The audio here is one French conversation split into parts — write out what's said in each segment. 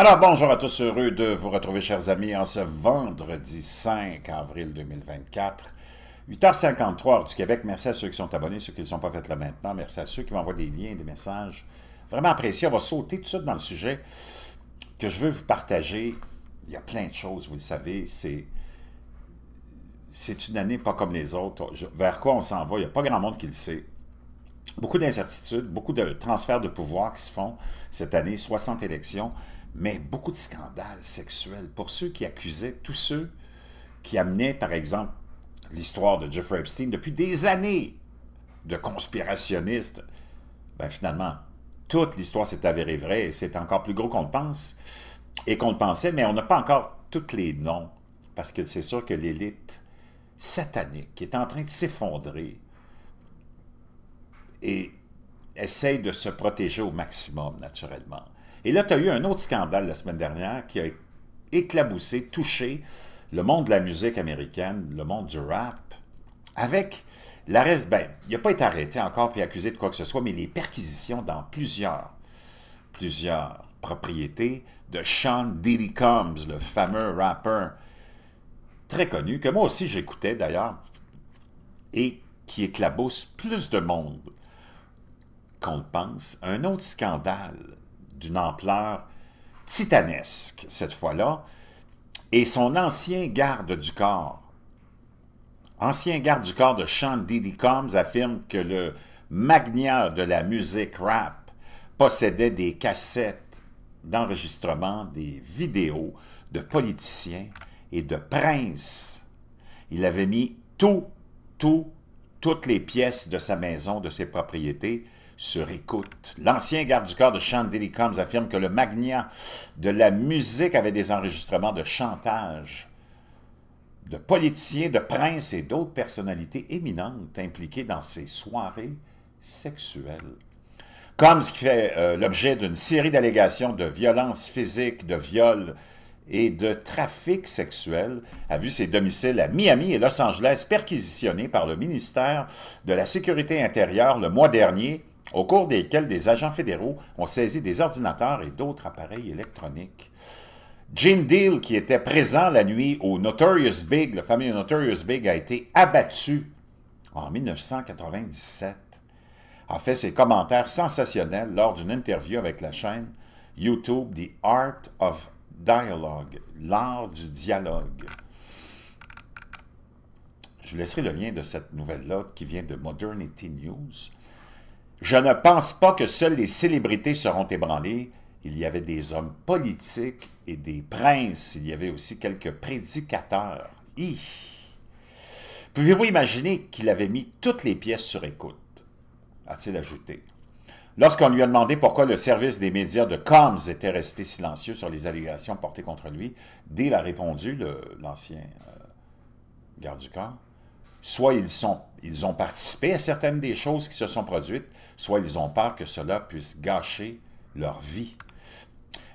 Alors bonjour à tous, heureux de vous retrouver chers amis en ce vendredi 5 avril 2024. 8h53 du Québec. Merci à ceux qui sont abonnés, ceux qui ne sont pas faits là maintenant. Merci à ceux qui m'envoient des liens, des messages. Vraiment apprécié. On va sauter tout de suite dans le sujet que je veux vous partager. Il y a plein de choses, vous le savez. C'est c'est une année pas comme les autres. Vers quoi on s'en va? Il n'y a pas grand monde qui le sait. Beaucoup d'incertitudes, beaucoup de transferts de pouvoir qui se font cette année, 60 élections mais beaucoup de scandales sexuels pour ceux qui accusaient tous ceux qui amenaient, par exemple, l'histoire de Jeffrey Epstein depuis des années de conspirationnistes. Ben finalement, toute l'histoire s'est avérée vraie et c'est encore plus gros qu'on le pense et qu'on le pensait, mais on n'a pas encore tous les noms parce que c'est sûr que l'élite satanique est en train de s'effondrer et essaye de se protéger au maximum, naturellement. Et là, tu as eu un autre scandale la semaine dernière qui a éclaboussé, touché le monde de la musique américaine, le monde du rap, avec l'arrêt... Ben, il n'a pas été arrêté encore puis accusé de quoi que ce soit, mais des perquisitions dans plusieurs, plusieurs propriétés de Sean Diddy Combs, le fameux rappeur très connu, que moi aussi j'écoutais d'ailleurs, et qui éclabousse plus de monde qu'on le pense, un autre scandale d'une ampleur titanesque cette fois-là, et son ancien garde du corps, ancien garde du corps de Sean Diddy Combs affirme que le magnat de la musique rap possédait des cassettes d'enregistrement des vidéos de politiciens et de princes. Il avait mis tout, tout, toutes les pièces de sa maison, de ses propriétés, sur écoute. L'ancien garde du corps de Chant Combs affirme que le magnat de la musique avait des enregistrements de chantage de politiciens, de princes et d'autres personnalités éminentes impliquées dans ces soirées sexuelles. Combs qui fait euh, l'objet d'une série d'allégations de violences physiques, de viols et de trafic sexuel, a vu ses domiciles à Miami et Los Angeles perquisitionnés par le ministère de la Sécurité intérieure le mois dernier au cours desquels des agents fédéraux ont saisi des ordinateurs et d'autres appareils électroniques. Gene Deal, qui était présent la nuit au Notorious Big, le fameux Notorious Big, a été abattu en 1997. A fait ses commentaires sensationnels lors d'une interview avec la chaîne YouTube The Art of Dialogue, l'art du dialogue. Je vous laisserai le lien de cette nouvelle-là qui vient de Modernity News. Je ne pense pas que seules les célébrités seront ébranlées. Il y avait des hommes politiques et des princes. Il y avait aussi quelques prédicateurs. Pouvez-vous imaginer qu'il avait mis toutes les pièces sur écoute a-t-il ajouté. Lorsqu'on lui a demandé pourquoi le service des médias de Combs était resté silencieux sur les allégations portées contre lui, Dale a répondu, l'ancien euh, garde du corps, soit ils, sont, ils ont participé à certaines des choses qui se sont produites, soit ils ont peur que cela puisse gâcher leur vie.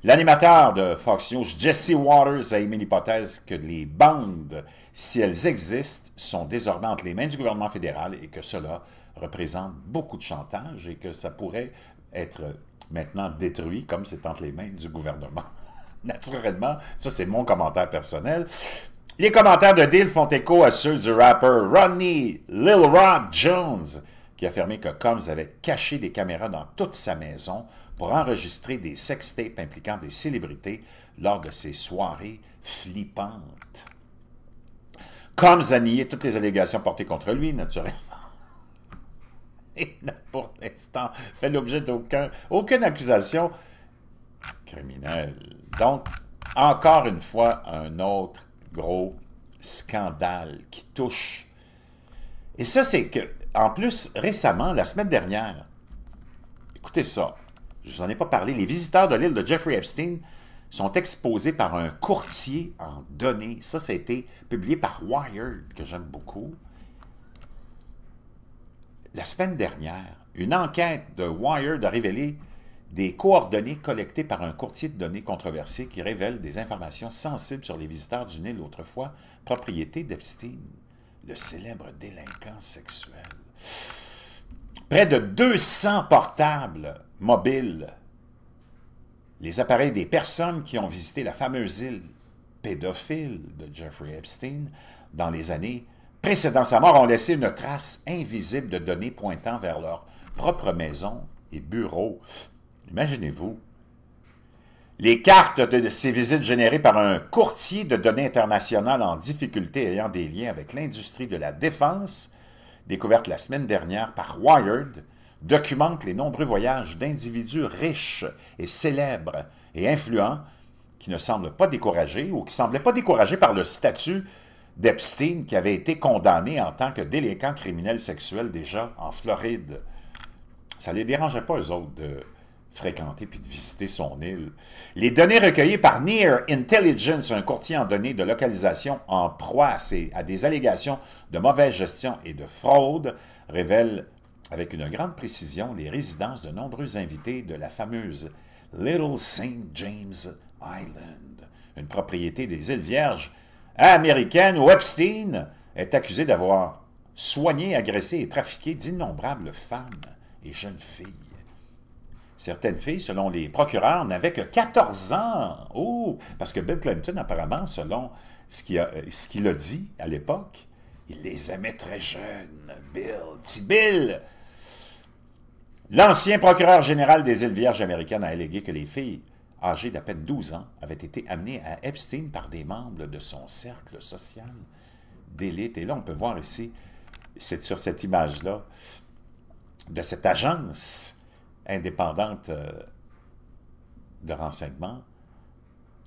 L'animateur de Fox News, Jesse Waters, a émis l'hypothèse que les bandes, si elles existent, sont désormais entre les mains du gouvernement fédéral et que cela représente beaucoup de chantage et que ça pourrait être maintenant détruit comme c'est entre les mains du gouvernement. Naturellement, ça c'est mon commentaire personnel, les commentaires de Dill font écho à ceux du rappeur Ronnie Lil Rock Jones, qui a affirmé que Combs avait caché des caméras dans toute sa maison pour enregistrer des sex tapes impliquant des célébrités lors de ses soirées flippantes. Combs a nié toutes les allégations portées contre lui, naturellement. Il n'a pour l'instant fait l'objet d'aucune accusation criminelle. Donc, encore une fois, un autre gros scandale qui touche. Et ça, c'est que, en plus, récemment, la semaine dernière, écoutez ça, je vous en ai pas parlé, les visiteurs de l'île de Jeffrey Epstein sont exposés par un courtier en données. Ça, ça a été publié par Wired, que j'aime beaucoup. La semaine dernière, une enquête de Wired a révélé des coordonnées collectées par un courtier de données controversé qui révèle des informations sensibles sur les visiteurs d'une île autrefois propriété d'Epstein, le célèbre délinquant sexuel. Près de 200 portables mobiles, les appareils des personnes qui ont visité la fameuse île pédophile de Jeffrey Epstein dans les années précédant sa mort ont laissé une trace invisible de données pointant vers leur propre maison et bureau. Imaginez-vous. Les cartes de ces visites générées par un courtier de données internationales en difficulté ayant des liens avec l'industrie de la défense, découverte la semaine dernière par Wired, documentent les nombreux voyages d'individus riches et célèbres et influents qui ne semblent pas découragés ou qui ne semblaient pas découragés par le statut d'Epstein qui avait été condamné en tant que délinquant criminel sexuel déjà en Floride. Ça ne les dérangeait pas, eux autres, de fréquenter puis de visiter son île. Les données recueillies par Near Intelligence, un courtier en données de localisation en proie à, des allégations de mauvaise gestion et de fraude, révèlent avec une grande précision les résidences de nombreux invités de la fameuse Little St. James Island, une propriété des îles Vierges américaines où Epstein est accusé d'avoir soigné, agressé et trafiqué d'innombrables femmes et jeunes filles. Certaines filles, selon les procureurs, n'avaient que 14 ans. Oh! Parce que Bill Clinton, apparemment, selon euh, ce qu'il a, dit à l'époque, il les aimait très jeunes. Bill, petit Bill! L'ancien procureur général des îles Vierges américaines a allégué que les filles âgées d'à peine 12 ans avaient été amenées à Epstein par des membres de son cercle social d'élite. Et là, on peut voir ici, c'est sur cette image-là, de cette agence indépendante euh, de renseignements,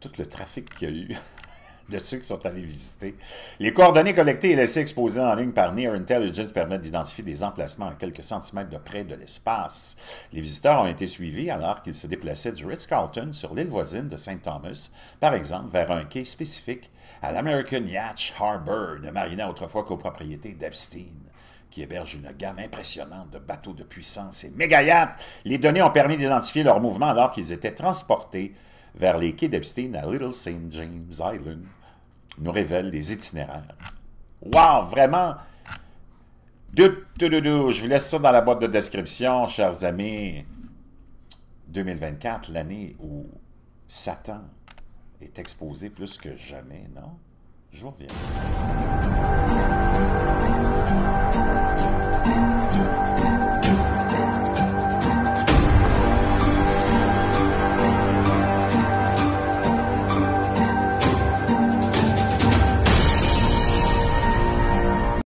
tout le trafic qu'il y a eu de ceux qui sont allés visiter. Les coordonnées collectées et laissées exposées en ligne par Near Intelligence permettent d'identifier des emplacements à quelques centimètres de près de l'espace. Les visiteurs ont été suivis alors qu'ils se déplaçaient du Ritz-Carlton sur l'île voisine de St. Thomas, par exemple vers un quai spécifique à l'American Yacht Harbor, de marina autrefois copropriété d'Epstein qui héberge une gamme impressionnante de bateaux de puissance et méga Les données ont permis d'identifier leur mouvement alors qu'ils étaient transportés vers les quais d'Epstein à Little St. James Island, nous révèlent des itinéraires. Wow, vraiment! je vous laisse ça dans la boîte de description, chers amis. 2024, l'année où Satan est exposé plus que jamais, non? Je vous reviens.